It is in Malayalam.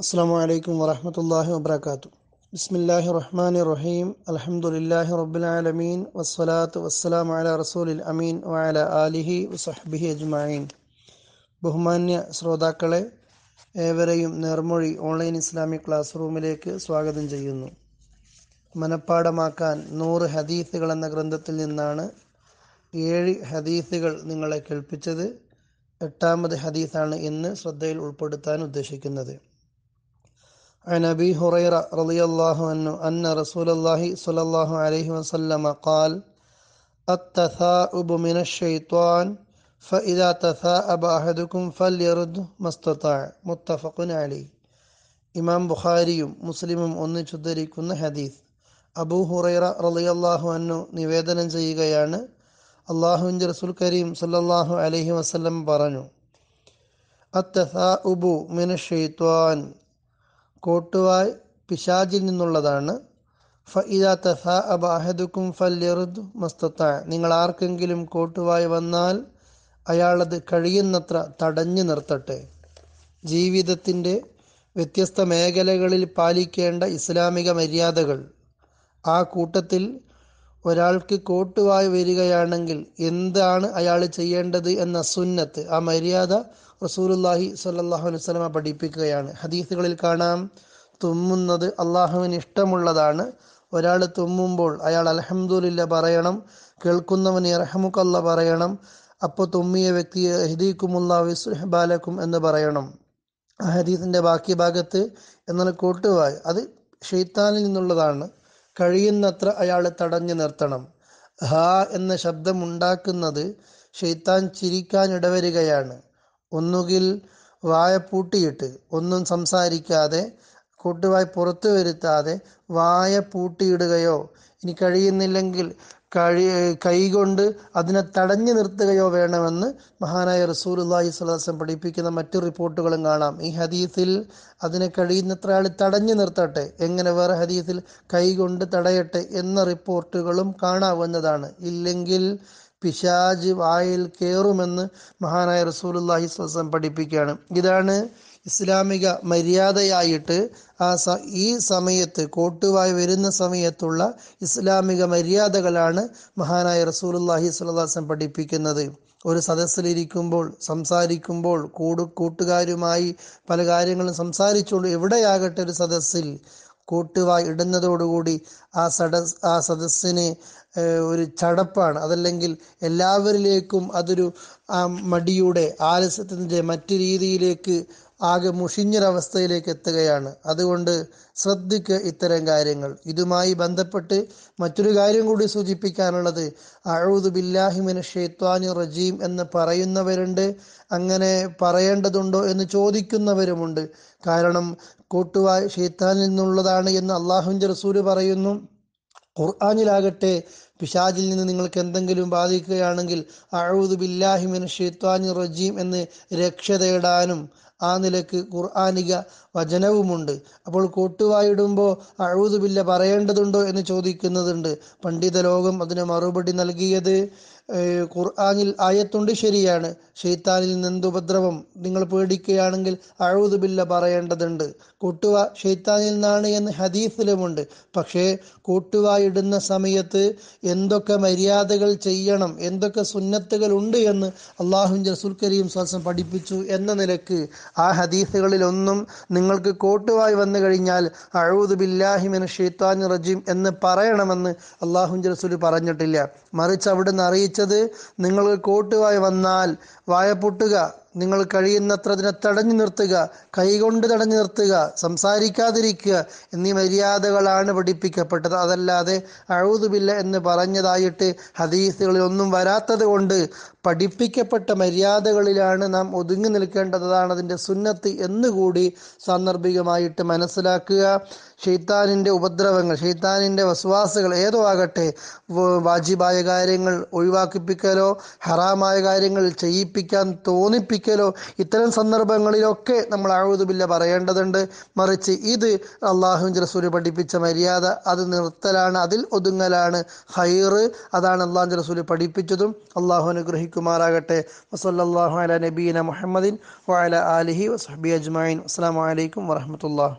അസ്സാം വലൈക്കും വാഹമത്തല്ലാഹി വാത്തു ബിസ്മില്ലാഹി റഹ്മാൻ റഹീം അലഹമുല്ലാഹി റബുലമീൻ വസ്സലാത്ത് വസ്സലാം അല റസൂലിൽ അമീൻ വാല ആലിഹി വസ്ബിഹി അജ്മായിൻ ബഹുമാന്യ ശ്രോതാക്കളെ ഏവരെയും നേർമൊഴി ഓൺലൈൻ ഇസ്ലാമിക് ക്ലാസ് റൂമിലേക്ക് സ്വാഗതം ചെയ്യുന്നു മനഃപ്പാടമാക്കാൻ നൂറ് ഹദീസുകൾ എന്ന ഗ്രന്ഥത്തിൽ നിന്നാണ് ഏഴ് ഹദീസുകൾ നിങ്ങളെ കേൾപ്പിച്ചത് എട്ടാമത് ഹദീസാണ് ഇന്ന് ശ്രദ്ധയിൽ ഉൾപ്പെടുത്താൻ ഉദ്ദേശിക്കുന്നത് عن أبي هريرة رضي الله عنه أن رسول الله صلى الله عليه وسلم قال التثاؤب من الشيطان فإذا تثاءب أحدكم فليرد ما استطاع متفق عليه ഇമാം ബുഖാരിയും മുസ്ലിമും ഒന്നിച്ചുദ്ധരിക്കുന്ന ഹദീസ് അബൂ ഹുറൈറ റളിയല്ലാഹു അന്നു നിവേദനം ചെയ്യുകയാണ് അള്ളാഹുവിൻ്റെ റസൂൽ കരീം സല്ലാഹു അലഹി വസ്ലം പറഞ്ഞു അത്തസ ഉബു മിന ഷെയ്ത്വാൻ കോട്ടുവായ് പിശാജിൽ നിന്നുള്ളതാണ് നിങ്ങൾ ആർക്കെങ്കിലും കോട്ടുവായ് വന്നാൽ അയാളത് കഴിയുന്നത്ര തടഞ്ഞു നിർത്തട്ടെ ജീവിതത്തിൻ്റെ വ്യത്യസ്ത മേഖലകളിൽ പാലിക്കേണ്ട ഇസ്ലാമിക മര്യാദകൾ ആ കൂട്ടത്തിൽ ഒരാൾക്ക് കോട്ടുവായി വരികയാണെങ്കിൽ എന്താണ് അയാൾ ചെയ്യേണ്ടത് എന്ന സുന്നത്ത് ആ മര്യാദ റസൂലുല്ലാഹി സല്ലാഹു വസ്ലമ പഠിപ്പിക്കുകയാണ് ഹദീസുകളിൽ കാണാം തുമ്മുന്നത് അള്ളാഹുവിന് ഇഷ്ടമുള്ളതാണ് ഒരാൾ തുമ്മുമ്പോൾ അയാൾ അലഹമ്മദില്ല പറയണം കേൾക്കുന്നവന് ഇറഹമുക്കല്ല പറയണം അപ്പോൾ തുമ്മിയ വ്യക്തിയെ ഹദീക്കുമുള്ള എന്ന് പറയണം ആ ഹദീസിൻ്റെ ബാക്കി ഭാഗത്ത് എന്നാൽ കോട്ടുവായി അത് ഷെയ്ത്താനിൽ നിന്നുള്ളതാണ് കഴിയുന്നത്ര അയാൾ തടഞ്ഞു നിർത്തണം ഹാ എന്ന ശബ്ദമുണ്ടാക്കുന്നത് ഷെയ്ത്താൻ ചിരിക്കാൻ ഇടവരികയാണ് ഒന്നുകിൽ വായ പൂട്ടിയിട്ട് ഒന്നും സംസാരിക്കാതെ കൂട്ടുവായ് പുറത്തു വരുത്താതെ വായ പൂട്ടിയിടുകയോ ഇനി കഴിയുന്നില്ലെങ്കിൽ കഴി കൈകൊണ്ട് അതിനെ തടഞ്ഞു നിർത്തുകയോ വേണമെന്ന് മഹാനായ റസൂൽ അള്ളാഹി സ്വലാസം പഠിപ്പിക്കുന്ന മറ്റു റിപ്പോർട്ടുകളും കാണാം ഈ ഹദീസിൽ അതിനെ കഴിയുന്നത്ര ആൾ തടഞ്ഞു നിർത്തട്ടെ എങ്ങനെ വേറെ ഹദീസിൽ കൈകൊണ്ട് തടയട്ടെ എന്ന റിപ്പോർട്ടുകളും കാണാവുന്നതാണ് ഇല്ലെങ്കിൽ പിശാജ് വായിൽ കയറുമെന്ന് മഹാനായ റസൂൽ അള്ളാഹി സ്വലാസം പഠിപ്പിക്കുകയാണ് ഇതാണ് ഇസ്ലാമിക മര്യാദയായിട്ട് ആ സ ഈ സമയത്ത് കോട്ടുവായി വരുന്ന സമയത്തുള്ള ഇസ്ലാമിക മര്യാദകളാണ് മഹാനായ റസൂലുല്ലാഹി സ്വലാസം പഠിപ്പിക്കുന്നത് ഒരു സദസ്സിലിരിക്കുമ്പോൾ സംസാരിക്കുമ്പോൾ കൂടു കൂട്ടുകാരുമായി പല കാര്യങ്ങളും സംസാരിച്ചുകൊണ്ട് എവിടെയാകട്ടെ ഒരു സദസ്സിൽ കൂട്ടുവായി ഇടുന്നതോടുകൂടി ആ സദ ആ സദസ്സിന് ഒരു ചടപ്പാണ് അതല്ലെങ്കിൽ എല്ലാവരിലേക്കും അതൊരു മടിയുടെ ആലസ്യത്തിൻ്റെ മറ്റു രീതിയിലേക്ക് ആകെ മുഷിഞ്ഞൊരവസ്ഥയിലേക്ക് എത്തുകയാണ് അതുകൊണ്ട് ശ്രദ്ധിക്കുക ഇത്തരം കാര്യങ്ങൾ ഇതുമായി ബന്ധപ്പെട്ട് മറ്റൊരു കാര്യം കൂടി സൂചിപ്പിക്കാനുള്ളത് അഴുതു ബില്ലാഹിമിന് ഷെയ്ത്വാനി റജീം എന്ന് പറയുന്നവരുണ്ട് അങ്ങനെ പറയേണ്ടതുണ്ടോ എന്ന് ചോദിക്കുന്നവരുമുണ്ട് കാരണം കൂട്ടുവായി ഷെയ്ത്താനിൽ നിന്നുള്ളതാണ് എന്ന് അള്ളാഹുഞ്ചർ സൂര് പറയുന്നു ഖുർആാനിലാകട്ടെ പിശാജിൽ നിന്ന് നിങ്ങൾക്ക് എന്തെങ്കിലും ബാധിക്കുകയാണെങ്കിൽ അഴുതു ബില്ലാഹിമിൻ ഷെയ്ത്വാനി റജീം എന്ന് രക്ഷ തേടാനും ആ നിലക്ക് ഖുർആാനിക വചനവുമുണ്ട് അപ്പോൾ കൂട്ടുവായിടുമ്പോൾ അഴുതുബില്ല പറയേണ്ടതുണ്ടോ എന്ന് ചോദിക്കുന്നതുണ്ട് പണ്ഡിത ലോകം അതിന് മറുപടി നൽകിയത് ഖുർആാനിൽ ആയത്തുണ്ട് ശരിയാണ് ഷെയ്ത്താനിൽ ഉപദ്രവം നിങ്ങൾ പേടിക്കുകയാണെങ്കിൽ അഴുതുബില്ല പറയേണ്ടതുണ്ട് കൂട്ടുവ ഷെയ്ത്താനിൽ നിന്നാണ് എന്ന് ഹദീസിലുമുണ്ട് പക്ഷേ കൂട്ടുവ ഇടുന്ന സമയത്ത് എന്തൊക്കെ മര്യാദകൾ ചെയ്യണം എന്തൊക്കെ സുന്നത്തുകൾ ഉണ്ട് എന്ന് അള്ളാഹു റസൂൽ കരീം സ്വാസം പഠിപ്പിച്ചു എന്ന നിലക്ക് ആ ഹദീസുകളിലൊന്നും നിങ്ങൾക്ക് കോട്ടുവായി വന്നു കഴിഞ്ഞാൽ അഴുതു ബില്ലാഹിമിന് ഷെയ്ത്താൻ റജീം എന്ന് പറയണമെന്ന് അള്ളാഹുഞ്ച് റസൂൽ പറഞ്ഞിട്ടില്ല മറിച്ച് അവിടുന്ന് അറിയിച്ചു ലഭിച്ചത് നിങ്ങൾ കോട്ടുവായി വന്നാൽ വായ പൊട്ടുക നിങ്ങൾ കഴിയുന്നത്ര അതിനെ തടഞ്ഞു നിർത്തുക കൈകൊണ്ട് തടഞ്ഞു നിർത്തുക സംസാരിക്കാതിരിക്കുക എന്നീ മര്യാദകളാണ് പഠിപ്പിക്കപ്പെട്ടത് അതല്ലാതെ അഴുതുമില്ല എന്ന് പറഞ്ഞതായിട്ട് ഹദീസുകളിൽ ഒന്നും വരാത്തത് കൊണ്ട് പഠിപ്പിക്കപ്പെട്ട മര്യാദകളിലാണ് നാം ഒതുങ്ങി നിൽക്കേണ്ടതാണ് അതിൻ്റെ സുന്നത്ത് എന്നുകൂടി സാന്ദർഭികമായിട്ട് മനസ്സിലാക്കുക ഷെയ്ത്താനിൻ്റെ ഉപദ്രവങ്ങൾ ഷെയ്ത്താനിൻ്റെ വസ്വാസുകൾ ഏതോ ആകട്ടെ വാജിബായ കാര്യങ്ങൾ ഒഴിവാക്കിപ്പിക്കലോ ഹറാമായ കാര്യങ്ങൾ ചെയ്യിപ്പിക്കാൻ തോന്നിപ്പിക്കുക ഒരിക്കലോ ഇത്തരം സന്ദർഭങ്ങളിലൊക്കെ നമ്മൾ ആഴുതുബില്ല പറയേണ്ടതുണ്ട് മറിച്ച് ഇത് അള്ളാഹുവിൻ്റെ റസൂൽ പഠിപ്പിച്ച മര്യാദ അത് നിർത്തലാണ് അതിൽ ഒതുങ്ങലാണ് ഹൈറ് അതാണ് അള്ളാഹു റസൂൽ പഠിപ്പിച്ചതും അള്ളാഹു അനുഗ്രഹിക്കുമാറാകട്ടെ വസല്ലാഹു അല നബീന മുഹമ്മദിൻ വാല ആലിഹി വസ്ബി അജ്മൈൻ അസ്സാം വലൈക്കും വാഹമത്തല്ലാ